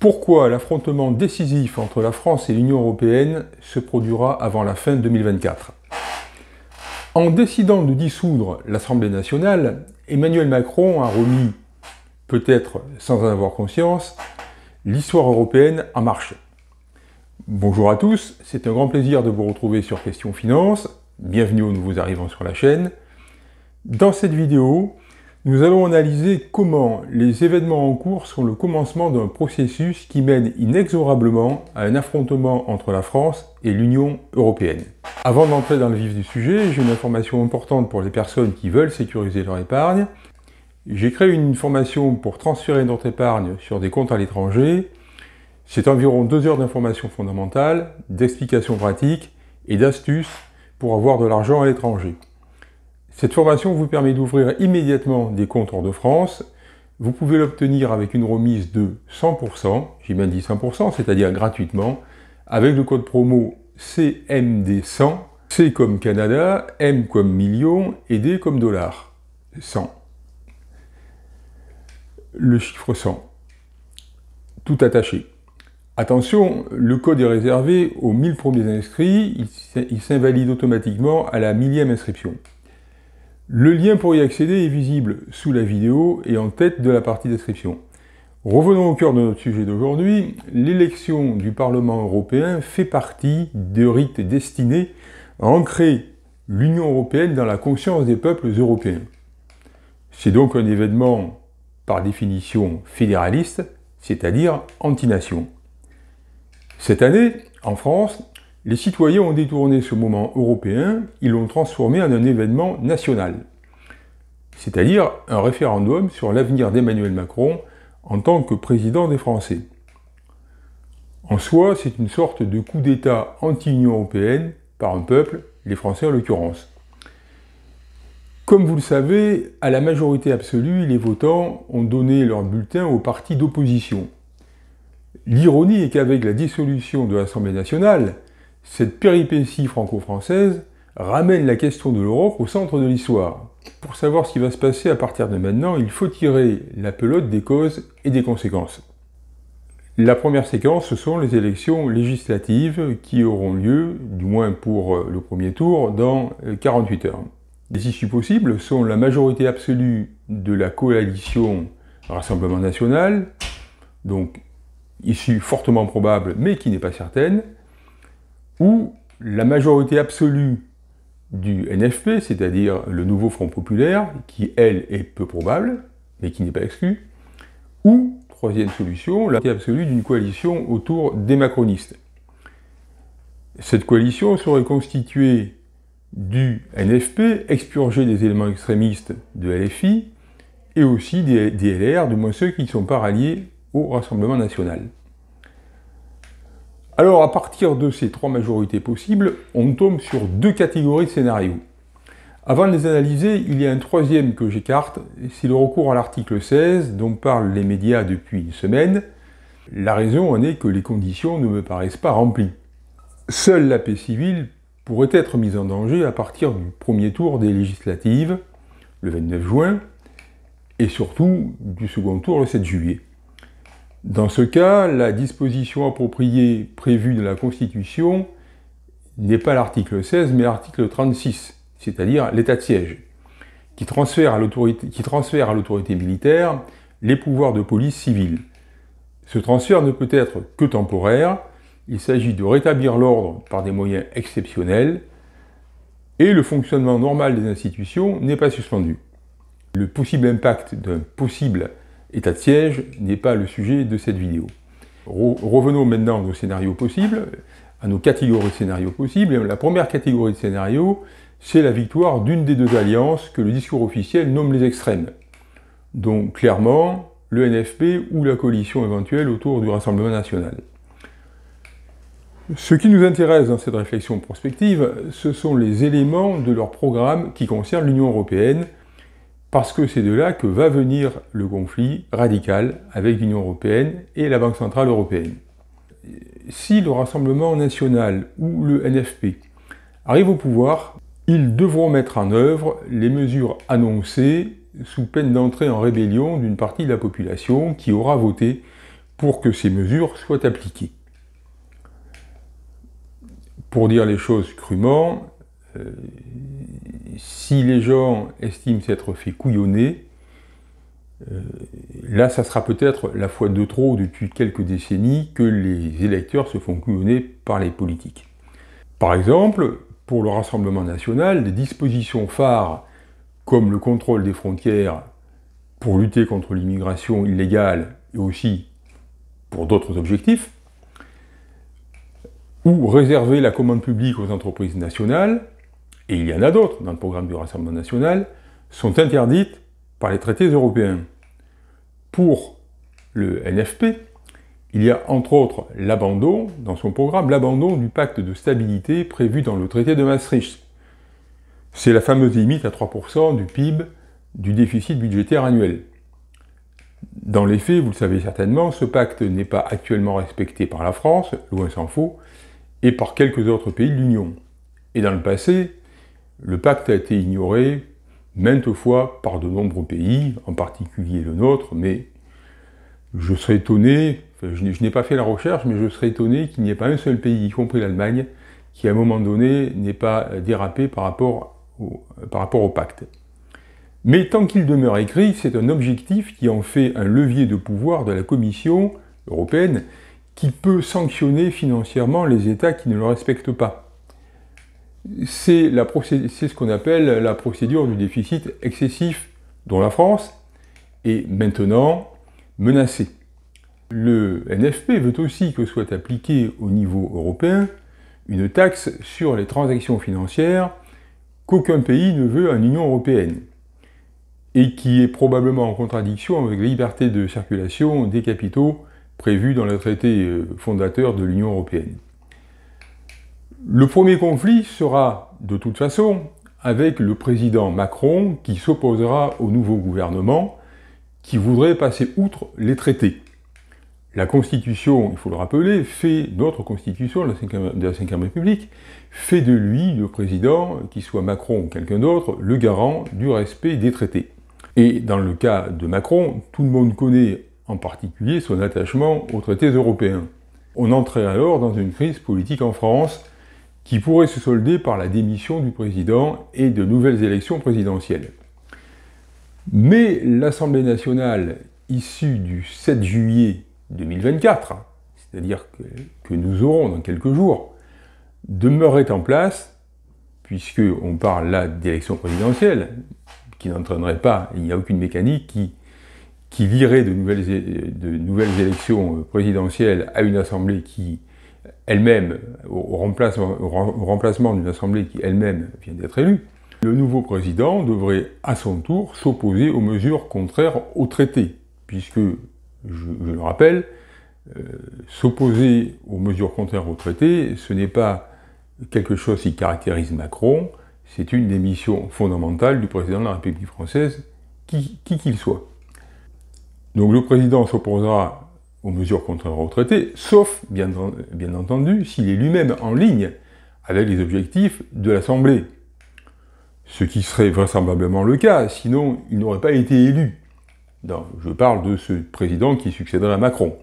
Pourquoi l'affrontement décisif entre la France et l'Union européenne se produira avant la fin 2024 En décidant de dissoudre l'Assemblée nationale, Emmanuel Macron a remis, peut-être sans en avoir conscience, l'histoire européenne en marche. Bonjour à tous, c'est un grand plaisir de vous retrouver sur Question Finance. Bienvenue aux nouveaux arrivants sur la chaîne. Dans cette vidéo, nous allons analyser comment les événements en cours sont le commencement d'un processus qui mène inexorablement à un affrontement entre la France et l'Union européenne. Avant d'entrer dans le vif du sujet, j'ai une information importante pour les personnes qui veulent sécuriser leur épargne. J'ai créé une formation pour transférer notre épargne sur des comptes à l'étranger. C'est environ deux heures d'informations fondamentales, d'explications pratiques et d'astuces pour avoir de l'argent à l'étranger. Cette formation vous permet d'ouvrir immédiatement des comptes hors de France. Vous pouvez l'obtenir avec une remise de 100%, j'ai bien dit 100%, c'est-à-dire gratuitement, avec le code promo CMD100, C comme Canada, M comme million et D comme dollar. 100. Le chiffre 100. Tout attaché. Attention, le code est réservé aux 1000 premiers inscrits, il s'invalide automatiquement à la millième inscription. Le lien pour y accéder est visible sous la vidéo et en tête de la partie description. Revenons au cœur de notre sujet d'aujourd'hui. L'élection du Parlement européen fait partie de rites destinés à ancrer l'Union européenne dans la conscience des peuples européens. C'est donc un événement par définition fédéraliste, c'est-à-dire anti-nation. Cette année, en France, les citoyens ont détourné ce moment européen, ils l'ont transformé en un événement national, c'est-à-dire un référendum sur l'avenir d'Emmanuel Macron en tant que président des Français. En soi, c'est une sorte de coup d'État anti-Union européenne par un peuple, les Français en l'occurrence. Comme vous le savez, à la majorité absolue, les votants ont donné leur bulletin aux partis d'opposition. L'ironie est qu'avec la dissolution de l'Assemblée nationale, cette péripétie franco-française ramène la question de l'Europe au centre de l'histoire. Pour savoir ce qui va se passer à partir de maintenant, il faut tirer la pelote des causes et des conséquences. La première séquence, ce sont les élections législatives qui auront lieu, du moins pour euh, le premier tour, dans 48 euh, heures. Les issues possibles sont la majorité absolue de la coalition Rassemblement national, donc issue fortement probable mais qui n'est pas certaine, ou la majorité absolue du NFP, c'est-à-dire le nouveau Front Populaire, qui elle est peu probable, mais qui n'est pas exclu ou, troisième solution, la majorité absolue d'une coalition autour des macronistes. Cette coalition serait constituée du NFP, expurgé des éléments extrémistes de LFI, et aussi des, des LR, du moins ceux qui ne sont pas ralliés au Rassemblement national. Alors, à partir de ces trois majorités possibles, on tombe sur deux catégories de scénarios. Avant de les analyser, il y a un troisième que j'écarte, c'est le recours à l'article 16 dont parlent les médias depuis une semaine. La raison en est que les conditions ne me paraissent pas remplies. Seule la paix civile pourrait être mise en danger à partir du premier tour des législatives, le 29 juin, et surtout du second tour le 7 juillet. Dans ce cas, la disposition appropriée prévue de la Constitution n'est pas l'article 16, mais l'article 36, c'est-à-dire l'état de siège, qui transfère à l'autorité militaire les pouvoirs de police civile. Ce transfert ne peut être que temporaire, il s'agit de rétablir l'ordre par des moyens exceptionnels, et le fonctionnement normal des institutions n'est pas suspendu. Le possible impact d'un possible état de siège n'est pas le sujet de cette vidéo. revenons maintenant nos scénarios possibles, à nos catégories de scénarios possibles. La première catégorie de scénarios, c'est la victoire d'une des deux alliances que le discours officiel nomme les extrêmes. Donc clairement, le NFP ou la coalition éventuelle autour du Rassemblement national. Ce qui nous intéresse dans cette réflexion prospective, ce sont les éléments de leur programme qui concernent l'Union européenne, parce que c'est de là que va venir le conflit radical avec l'Union européenne et la Banque centrale européenne. Si le Rassemblement national ou le NFP arrive au pouvoir, ils devront mettre en œuvre les mesures annoncées sous peine d'entrée en rébellion d'une partie de la population qui aura voté pour que ces mesures soient appliquées. Pour dire les choses crûment, euh, si les gens estiment s'être fait couillonner, euh, là, ça sera peut-être la fois de trop depuis quelques décennies que les électeurs se font couillonner par les politiques. Par exemple, pour le Rassemblement national, des dispositions phares comme le contrôle des frontières pour lutter contre l'immigration illégale et aussi pour d'autres objectifs, ou réserver la commande publique aux entreprises nationales, et il y en a d'autres dans le programme du Rassemblement national, sont interdites par les traités européens. Pour le NFP, il y a entre autres l'abandon, dans son programme, l'abandon du pacte de stabilité prévu dans le traité de Maastricht. C'est la fameuse limite à 3% du PIB du déficit budgétaire annuel. Dans les faits, vous le savez certainement, ce pacte n'est pas actuellement respecté par la France, loin s'en faut, et par quelques autres pays de l'Union. Et dans le passé, le pacte a été ignoré maintes fois par de nombreux pays, en particulier le nôtre, mais je serais étonné, je n'ai pas fait la recherche, mais je serais étonné qu'il n'y ait pas un seul pays, y compris l'Allemagne, qui à un moment donné n'ait pas dérapé par rapport par rapport au pacte. Mais tant qu'il demeure écrit, c'est un objectif qui en fait un levier de pouvoir de la Commission européenne qui peut sanctionner financièrement les États qui ne le respectent pas c'est ce qu'on appelle la procédure du déficit excessif dont la France est maintenant menacée. Le NFP veut aussi que soit appliquée au niveau européen une taxe sur les transactions financières qu'aucun pays ne veut en Union européenne et qui est probablement en contradiction avec la liberté de circulation des capitaux prévue dans le traité euh, fondateur de l'Union européenne. Le premier conflit sera, de toute façon, avec le président Macron qui s'opposera au nouveau gouvernement qui voudrait passer outre les traités. La Constitution, il faut le rappeler, fait, notre Constitution de la Ve République, fait de lui, le président, qu'il soit Macron ou quelqu'un d'autre, le garant du respect des traités. Et dans le cas de Macron, tout le monde connaît en particulier son attachement aux traités européens. On entrait alors dans une crise politique en France qui pourrait se solder par la démission du président et de nouvelles élections présidentielles. Mais l'Assemblée nationale, issue du 7 juillet 2024, c'est-à-dire que, nous aurons dans quelques jours, demeurait en place, puisque on parle là d'élections présidentielles, qui n'entraînerait pas, il n'y a aucune mécanique qui, qui lierait de nouvelles, de nouvelles élections euh, présidentielles à une assemblée qui elle-même, au, remplacement, remplacement d'une assemblée qui elle-même vient d'être élue, le nouveau président devrait à son tour s'opposer aux mesures contraires au traité, puisque, je, le rappelle, euh, s'opposer aux mesures contraires au traité, ce n'est pas quelque chose qui caractérise Macron, c'est une des missions fondamentales du président de la République française, qui qu'il soit. Donc le président s'opposera aux mesures contre un retraité, sauf, bien, entendu, s'il est lui-même en ligne avec les objectifs de l'Assemblée. Ce qui serait vraisemblablement le cas, sinon il n'aurait pas été élu. je parle de ce président qui succéderait à Macron.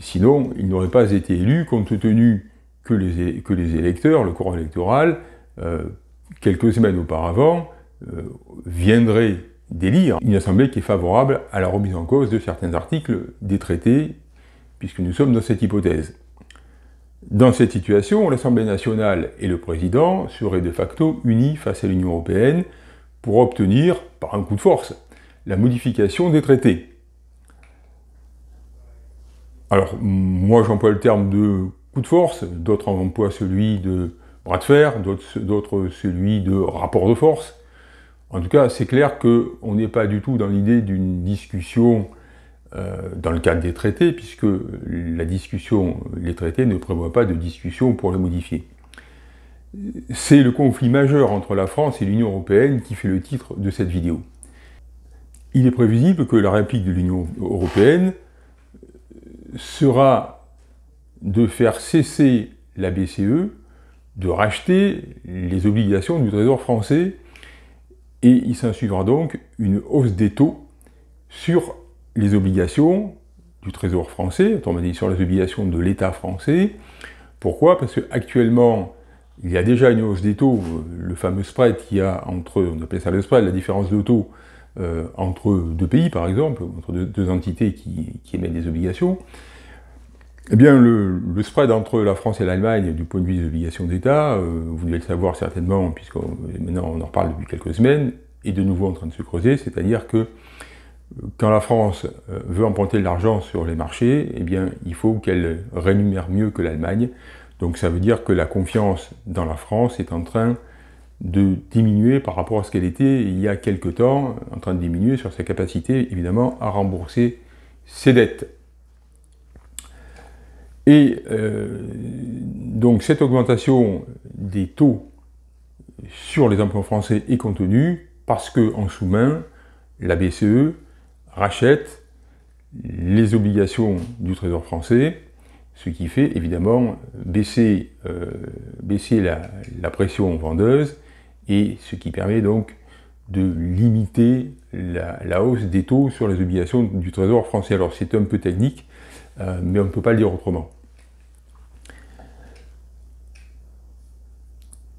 Sinon, il n'aurait pas été élu compte tenu que les, électeurs, le courant électoral, euh, quelques semaines auparavant, euh, viendraient délire, une assemblée qui est favorable à la remise en cause de certains articles des traités, puisque nous sommes dans cette hypothèse. Dans cette situation, l'Assemblée nationale et le président seraient de facto unis face à l'Union européenne pour obtenir, par un coup de force, la modification des traités. Alors, moi j'emploie le terme de coup de force, d'autres emploient celui de bras de fer, d'autres celui de rapport de force. En tout cas, c'est clair qu'on n'est pas du tout dans l'idée d'une discussion euh, dans le cadre des traités, puisque la discussion, les traités ne prévoient pas de discussion pour les modifier. C'est le conflit majeur entre la France et l'Union européenne qui fait le titre de cette vidéo. Il est prévisible que la réplique de l'Union européenne sera de faire cesser la BCE de racheter les obligations du Trésor français et il s'ensuivra donc une hausse des taux sur les obligations du Trésor français, autrement dit sur les obligations de l'État français. Pourquoi Parce qu'actuellement, il y a déjà une hausse des taux, le fameux spread qu'il y a entre, on appelle ça le spread, la différence de taux euh, entre deux pays par exemple, entre deux, entités qui émettent des obligations. Eh bien, le, spread entre la France et l'Allemagne du point de vue des obligations d'État, euh, vous devez le savoir certainement, puisque maintenant on en parle depuis quelques semaines, est de nouveau en train de se creuser, c'est-à-dire que euh, quand la France euh, veut emprunter de l'argent sur les marchés, eh bien, il faut qu'elle rémunère mieux que l'Allemagne. Donc ça veut dire que la confiance dans la France est en train de diminuer par rapport à ce qu'elle était il y a quelque temps, en train de diminuer sur sa capacité, évidemment, à rembourser ses dettes. Et euh, donc cette augmentation des taux sur les emplois français est contenue parce qu'en sous-main, la BCE rachète les obligations du Trésor français, ce qui fait évidemment baisser, euh, la, pression vendeuse et ce qui permet donc de limiter la, hausse des taux sur les obligations du Trésor français. Alors c'est un peu technique, euh, mais on ne peut pas le dire autrement.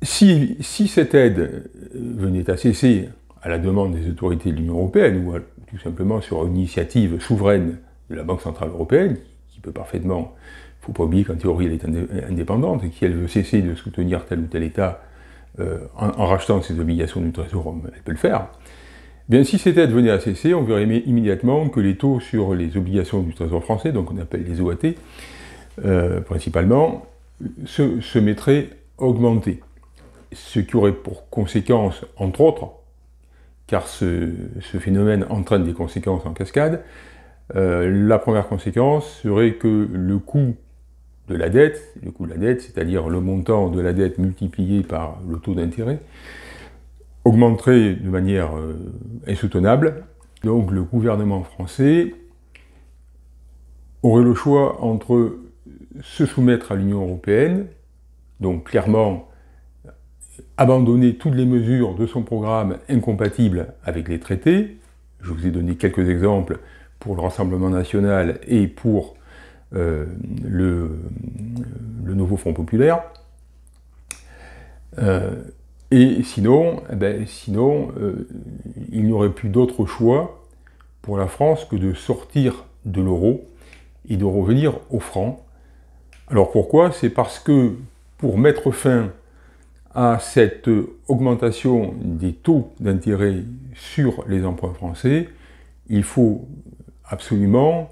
si, cette aide euh, venait à cesser à la demande des autorités de l'Union européenne ou tout simplement sur une initiative souveraine de la Banque centrale européenne, qui peut parfaitement, il ne faut pas oublier qu'en théorie elle est indépendante et qu'elle veut cesser de soutenir tel ou tel État euh, en, rachetant ses obligations du Trésor, elle peut le faire. bien, si cette aide venait à cesser, on verrait immédiatement que les taux sur les obligations du Trésor français, donc on appelle les OAT euh, principalement, se, se mettraient augmentés ce qui aurait pour conséquence, entre autres, car ce, ce phénomène entraîne des conséquences en cascade, euh, la première conséquence serait que le coût de la dette, le coût de la dette, c'est-à-dire le montant de la dette multiplié par le taux d'intérêt, augmenterait de manière euh, insoutenable. Donc le gouvernement français aurait le choix entre se soumettre à l'Union européenne, donc clairement abandonner toutes les mesures de son programme incompatibles avec les traités. Je vous ai donné quelques exemples pour le Rassemblement national et pour euh, le, nouveau Front populaire. Euh, et sinon, eh ben, sinon euh, il n'y aurait plus d'autre choix pour la France que de sortir de l'euro et de revenir au franc. Alors pourquoi C'est parce que pour mettre fin à cette augmentation des taux d'intérêt sur les emprunts français, il faut absolument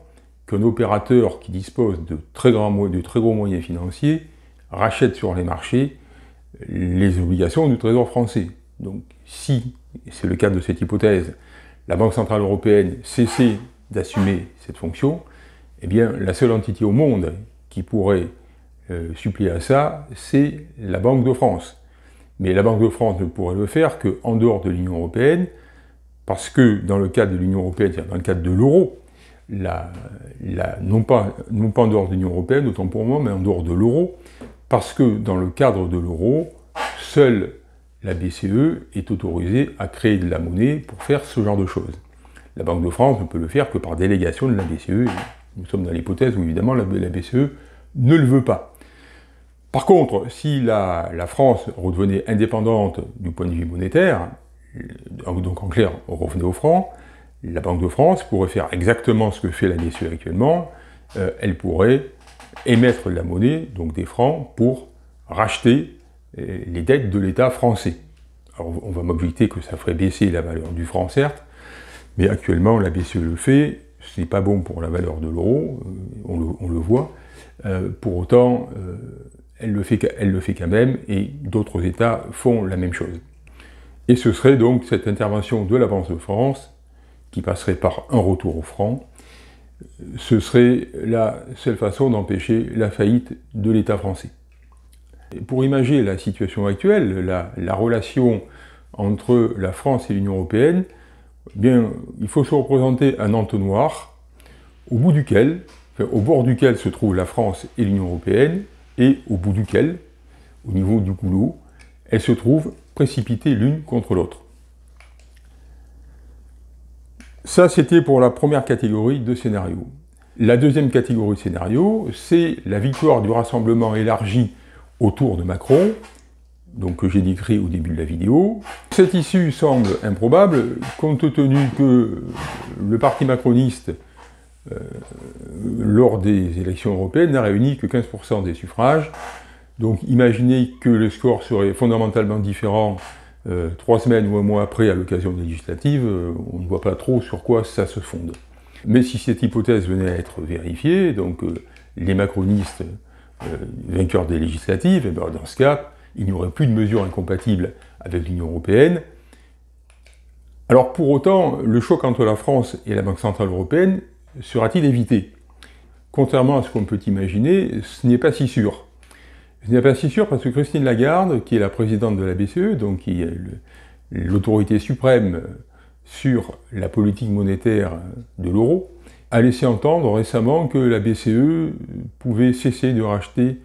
qu'un opérateur qui dispose de très, grands, gros moyens financiers rachète sur les marchés les obligations du Trésor français. Donc si, c'est le cas de cette hypothèse, la Banque Centrale Européenne cessait d'assumer cette fonction, eh bien la seule entité au monde qui pourrait euh, supplier à ça, c'est la Banque de France. Mais la Banque de France ne pourrait le faire qu'en dehors de l'Union européenne, parce que dans le cadre de l'Union européenne, c'est-à-dire dans le cadre de l'euro, la, la, non, pas, non pas en dehors de l'Union européenne, autant pour moi, mais en dehors de l'euro, parce que dans le cadre de l'euro, seule la BCE est autorisée à créer de la monnaie pour faire ce genre de choses. La Banque de France ne peut le faire que par délégation de la BCE. Nous sommes dans l'hypothèse où évidemment la, BCE ne le veut pas. Par contre, si la, France redevenait indépendante du point de vue monétaire, euh, donc en clair, revenait au franc, la Banque de France pourrait faire exactement ce que fait la BCE actuellement, euh, elle pourrait émettre de la monnaie, donc des francs, pour racheter euh, les dettes de l'État français. Alors on va m'objecter que ça ferait baisser la valeur du franc, certes, mais actuellement la BCE le fait, ce n'est pas bon pour la valeur de l'euro, on, le, voit. pour autant, elle le fait, le fait quand même, et d'autres États font la même chose. Et ce serait donc cette intervention de la Banque de France, qui passerait par un retour au franc, ce serait la seule façon d'empêcher la faillite de l'État français. pour imaginer la situation actuelle, la, relation entre la France et l'Union européenne, eh bien, il faut se représenter un entonnoir au bout duquel, au bord duquel se trouvent la France et l'Union européenne, et au bout duquel, au niveau du goulot, elles se trouvent précipitées l'une contre l'autre. Ça, c'était pour la première catégorie de scénarios. La deuxième catégorie de scénario, c'est la victoire du rassemblement élargi autour de Macron, donc que j'ai décrit au début de la vidéo. Cette issue semble improbable, compte tenu que le parti macroniste euh, lors des élections européennes, n'a réuni que 15% des suffrages. Donc imaginez que le score serait fondamentalement différent euh, trois semaines ou un mois après à l'occasion législative, euh, on ne voit pas trop sur quoi ça se fonde. Mais si cette hypothèse venait à être vérifiée, donc les macronistes vainqueurs des législatives, et eh ben, dans ce cas, il n'y aurait plus de mesures incompatibles avec l'Union européenne. Alors pour autant, le choc entre la France et la Banque centrale européenne sera-t-il évité Contrairement à ce qu'on peut imaginer, ce n'est pas si sûr. Ce n'est pas si sûr parce que Christine Lagarde, qui est la présidente de la BCE, donc qui est l'autorité suprême sur la politique monétaire de l'euro, a laissé entendre récemment que la BCE pouvait cesser de racheter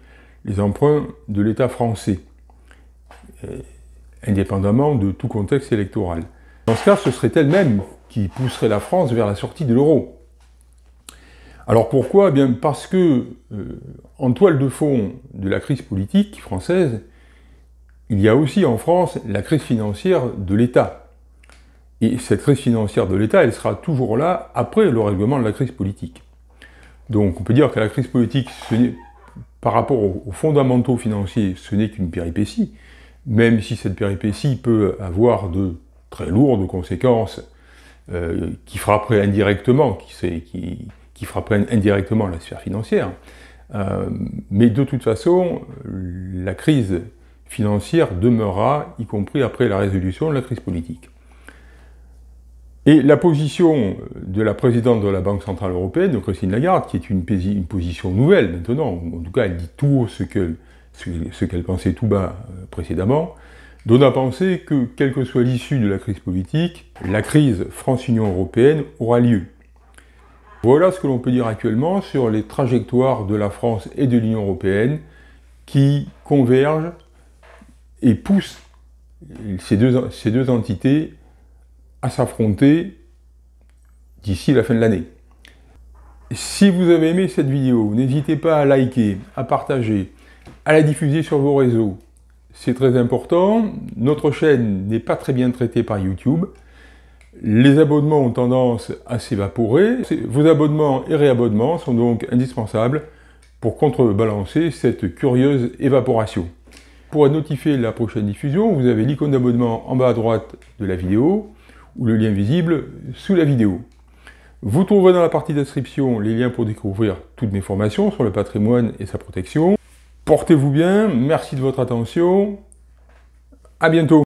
les emprunts de l'État français, euh, indépendamment de tout contexte électoral. Dans ce cas, ce serait elle-même qui pousserait la France vers la sortie de l'euro. Alors pourquoi eh bien parce que euh, en toile de fond de la crise politique française, il y a aussi en France la crise financière de l'État. Et cette crise financière de l'État, elle sera toujours là après le règlement de la crise politique. Donc on peut dire que la crise politique, par rapport aux fondamentaux financiers, ce n'est qu'une péripétie, même si cette péripétie peut avoir de très lourdes conséquences euh, qui frapperaient indirectement, qui, qui, qui frappera indirectement la sphère financière. Euh, mais de toute façon, la crise financière demeurera, y compris après la résolution de la crise politique. Et la position de la présidente de la Banque Centrale Européenne, de Christine Lagarde, qui est une, position nouvelle maintenant, en tout cas elle dit tout haut ce qu'elle pensait tout bas euh, précédemment, donne à penser que, quelle que soit l'issue de la crise politique, la crise France-Union Européenne aura lieu. Voilà ce que l'on peut dire actuellement sur les trajectoires de la France et de l'Union européenne qui convergent et poussent ces deux, entités à s'affronter d'ici la fin de l'année. Si vous avez aimé cette vidéo, n'hésitez pas à liker, à partager, à la diffuser sur vos réseaux. C'est très important. Notre chaîne n'est pas très bien traitée par YouTube. Les abonnements ont tendance à s'évaporer. Vos abonnements et réabonnements sont donc indispensables pour contrebalancer cette curieuse évaporation. Pour être notifié de la prochaine diffusion, vous avez l'icône d'abonnement en bas à droite de la vidéo ou le lien visible sous la vidéo. Vous trouverez dans la partie description les liens pour découvrir toutes mes formations sur le patrimoine et sa protection. Portez-vous bien, merci de votre attention, à bientôt